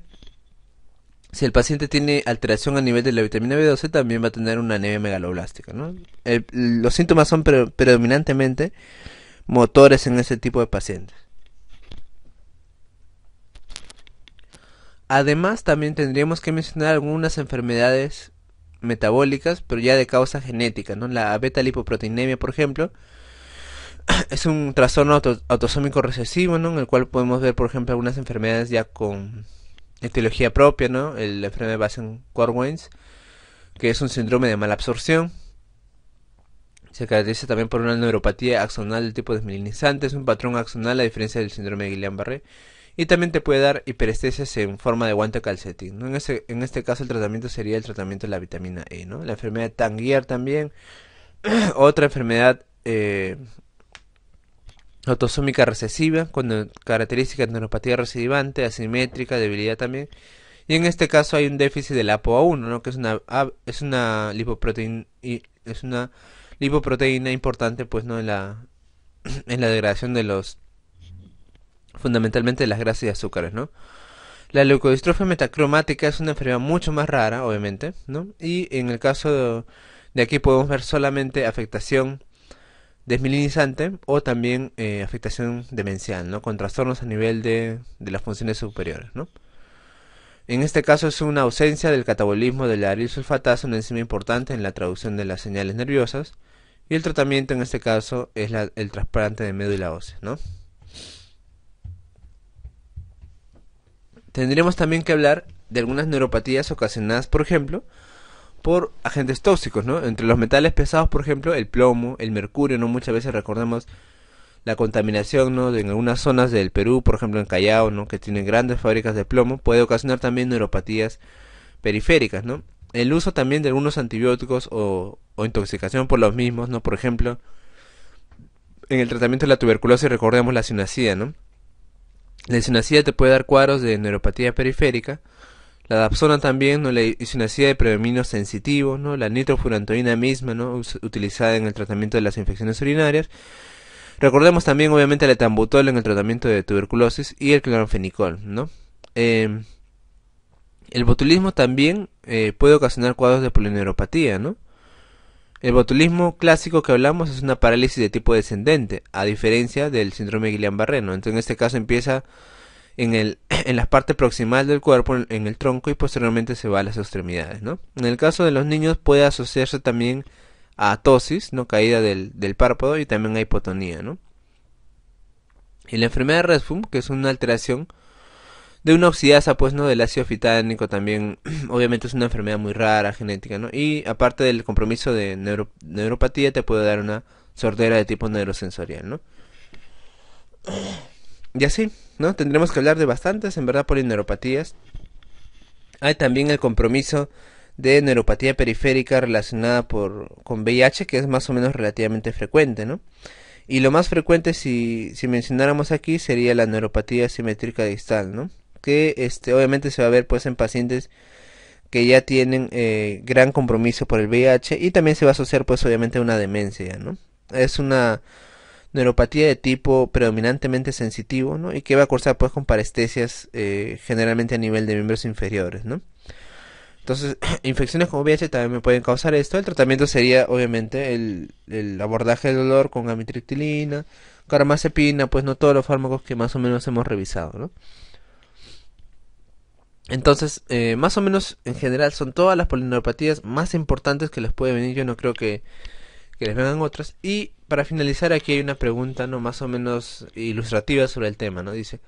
si el paciente tiene alteración a nivel de la vitamina B12, también va a tener una anemia megaloblástica. ¿no? los síntomas son predominantemente motores en ese tipo de pacientes. Además, también tendríamos que mencionar algunas enfermedades metabólicas, pero ya de causa genética, ¿no? La beta lipoproteinemia, por ejemplo, es un trastorno autosómico recesivo, ¿no? En el cual podemos ver, por ejemplo, algunas enfermedades ya con etiología propia, ¿no? El, enfermedad de en corwins que es un síndrome de mala absorción. Se caracteriza también por una neuropatía axonal del tipo desmelinizante, es un patrón axonal a diferencia del síndrome de Guillain-Barré. Y también te puede dar hiperestesias en forma de guante calcetín. En, este caso el tratamiento sería el tratamiento de la vitamina E. ¿no? La enfermedad de Tanguier también. Otra enfermedad eh, autosómica recesiva, con características de neuropatía recidivante, asimétrica, debilidad también. Y en este caso hay un déficit del APOA1, ¿no? que es una, ah, es una, lipoproteína, es una lipoproteína importante pues, ¿no? en, la, en la degradación de los, fundamentalmente de las grasas y azúcares. ¿no? La leucodistrofia metacromática es una enfermedad mucho más rara, obviamente, ¿no? y en el caso de aquí podemos ver solamente afectación desmilinizante o también eh, afectación demencial, ¿no? Con trastornos a nivel de, las funciones superiores, En este caso es una ausencia del catabolismo de del sulfatasa, una enzima importante en la traducción de las señales nerviosas, y el tratamiento en este caso es el trasplante de médula ósea, ¿no? Tendríamos también que hablar de algunas neuropatías ocasionadas, por ejemplo, por agentes tóxicos, ¿no? Entre los metales pesados, por ejemplo, el plomo, el mercurio, ¿no? Muchas veces recordamos la contaminación, ¿no? En algunas zonas del Perú, por ejemplo en Callao, ¿no? Que tienen grandes fábricas de plomo, puede ocasionar también neuropatías periféricas, ¿no? El uso también de algunos antibióticos o, intoxicación por los mismos, ¿no? Por ejemplo, en el tratamiento de la tuberculosis recordemos la sinacida, ¿no? La sinacida te puede dar cuadros de neuropatía periférica, la dapsona también, ¿no? una isoniazida de predominio sensitivo, ¿no? La nitrofurantoína misma, ¿no? utilizada en el tratamiento de las infecciones urinarias. Recordemos también, obviamente, el etambutol en el tratamiento de tuberculosis y el cloranfenicol, ¿no? Em, el botulismo también eh, puede ocasionar cuadros de polineuropatía, ¿no? El botulismo clásico que hablamos es una parálisis de tipo descendente, a diferencia del síndrome de Guillain-Barré, Entonces, en este caso empieza en el en la parte proximal del cuerpo, en el tronco y posteriormente se va a las extremidades. ¿no? En el caso de los niños puede asociarse también a tosis, ¿no? caída del, párpado y también a hipotonía. Y la enfermedad de Redfum, que es una alteración de una oxidasa pues no del ácido fitánico también obviamente es una enfermedad muy rara genética no y aparte del compromiso de neuropatía te puede dar una sordera de tipo neurosensorial no y así ¿no? Tendremos que hablar de bastantes, en verdad, polineuropatías. Hay también el compromiso de neuropatía periférica relacionada por, con VIH, que es más o menos relativamente frecuente, ¿no? Y lo más frecuente, si, mencionáramos aquí, sería la neuropatía simétrica distal, ¿no? Que este, obviamente se va a ver pues en pacientes que ya tienen eh, gran compromiso por el VIH y también se va a asociar pues obviamente a una demencia, ¿no? Es una neuropatía de tipo predominantemente sensitivo, ¿no? Y que va a cursar pues con parestesias eh, generalmente a nivel de miembros inferiores, ¿no? Entonces, infecciones como VIH también me pueden causar esto. El tratamiento sería, obviamente, el, abordaje del dolor con amitriptilina, carmazepina, pues no todos los fármacos que más o menos hemos revisado, ¿no? Entonces, eh, más o menos, en general, son todas las polineuropatías más importantes que les puede venir. Yo no creo que, que les vengan otras. Y para finalizar, aquí hay una pregunta, ¿no? Más o menos ilustrativa sobre el tema, ¿no? Dice,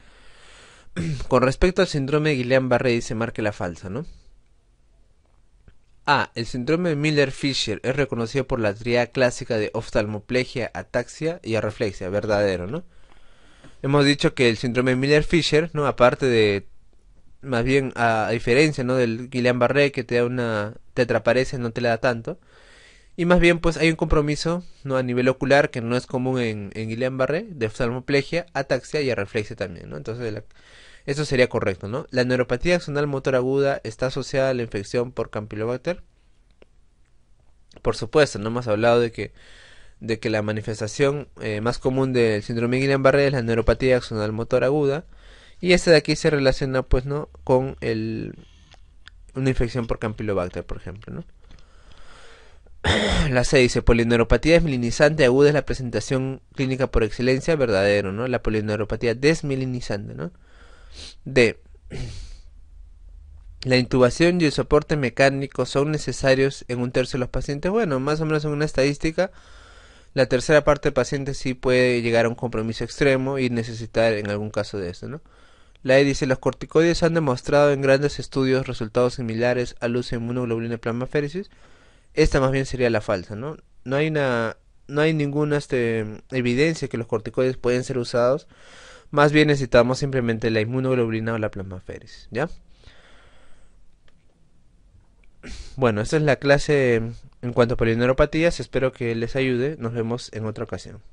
con respecto al síndrome de Guillain-Barré, dice marque la falsa, ¿no? A. Ah, el síndrome de Miller-Fisher es reconocido por la tríada clásica de oftalmoplegia, ataxia y arreflexia, verdadero, ¿no? Hemos dicho que el síndrome de Miller-Fisher, ¿no? Aparte de, más bien, a, diferencia, ¿no? Del Guillain-Barré que te da una, te atraparece, no te la da tanto y más bien, pues hay un compromiso ¿no? a nivel ocular que no es común en, Guillain-Barré, de oftalmoplegia, ataxia y a reflexia también, ¿no? Entonces, eso sería correcto, ¿no? La neuropatía axonal motor aguda está asociada a la infección por Campylobacter. Por supuesto, no hemos hablado de que, de que la manifestación eh, más común del síndrome de Guillain-Barré es la neuropatía axonal motor aguda. Y esta de aquí se relaciona, pues, ¿no? Con el, una infección por Campylobacter, por ejemplo, ¿no? la C dice, polineuropatía desmilinizante aguda es la presentación clínica por excelencia, verdadero, ¿no? La polineuropatía desmilinizante, ¿no? D. La intubación y el soporte mecánico son necesarios en un tercio de los pacientes. Bueno, más o menos en una estadística, la tercera parte del paciente sí puede llegar a un compromiso extremo y necesitar en algún caso de eso, ¿no? La E dice, los corticoides han demostrado en grandes estudios resultados similares a uso de inmunoglobulina plasmaféresis esta más bien sería la falsa, ¿no? No hay una no hay ninguna este, evidencia que los corticoides pueden ser usados. Más bien necesitamos simplemente la inmunoglobulina o la plasmaféresis, ¿ya? Bueno, esta es la clase en cuanto a polineuropatías. Espero que les ayude. Nos vemos en otra ocasión.